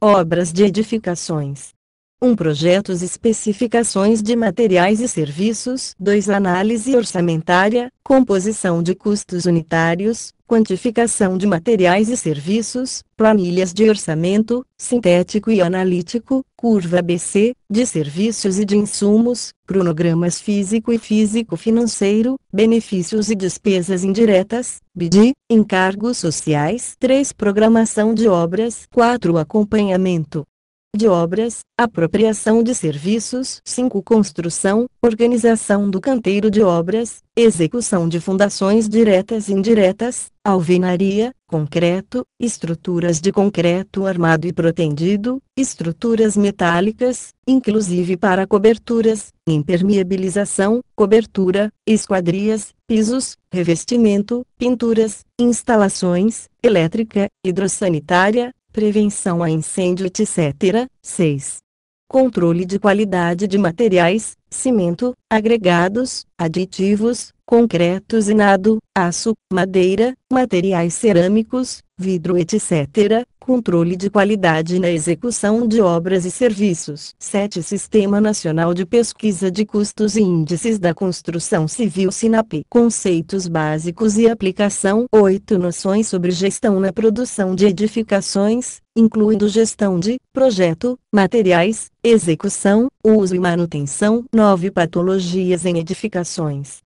obras de edificações, 1. Um, projetos especificações de materiais e serviços. 2. Análise orçamentária, composição de custos unitários, quantificação de materiais e serviços, planilhas de orçamento, sintético e analítico, curva ABC, de serviços e de insumos, cronogramas físico e físico-financeiro, benefícios e despesas indiretas, BID, encargos sociais. 3. Programação de obras. 4. Acompanhamento de obras, apropriação de serviços 5. Construção, organização do canteiro de obras, execução de fundações diretas e indiretas, alvenaria, concreto, estruturas de concreto armado e protendido, estruturas metálicas, inclusive para coberturas, impermeabilização, cobertura, esquadrias, pisos, revestimento, pinturas, instalações, elétrica, hidrossanitária, prevenção a incêndio etc. 6. Controle de qualidade de materiais, cimento, agregados, aditivos, concretos e nado, aço, madeira, materiais cerâmicos, vidro etc. Controle de qualidade na execução de obras e serviços. 7. Sistema Nacional de Pesquisa de Custos e Índices da Construção Civil SINAP. Conceitos básicos e aplicação. 8. Noções sobre gestão na produção de edificações, incluindo gestão de projeto, materiais, execução, uso e manutenção. 9 patologias em edificações.